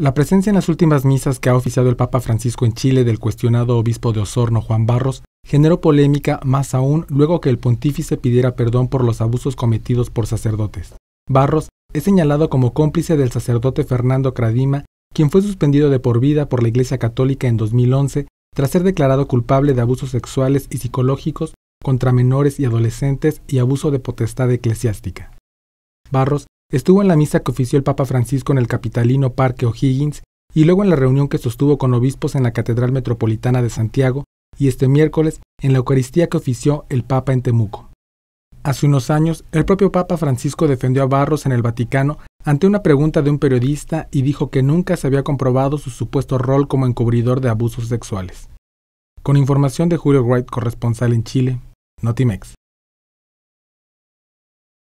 La presencia en las últimas misas que ha oficiado el Papa Francisco en Chile del cuestionado obispo de Osorno Juan Barros generó polémica más aún luego que el pontífice pidiera perdón por los abusos cometidos por sacerdotes. Barros es señalado como cómplice del sacerdote Fernando Cradima, quien fue suspendido de por vida por la Iglesia Católica en 2011 tras ser declarado culpable de abusos sexuales y psicológicos contra menores y adolescentes y abuso de potestad eclesiástica. Barros Estuvo en la misa que ofició el Papa Francisco en el capitalino Parque O'Higgins y luego en la reunión que sostuvo con obispos en la Catedral Metropolitana de Santiago y este miércoles en la Eucaristía que ofició el Papa en Temuco. Hace unos años, el propio Papa Francisco defendió a Barros en el Vaticano ante una pregunta de un periodista y dijo que nunca se había comprobado su supuesto rol como encubridor de abusos sexuales. Con información de Julio Wright, corresponsal en Chile, Notimex.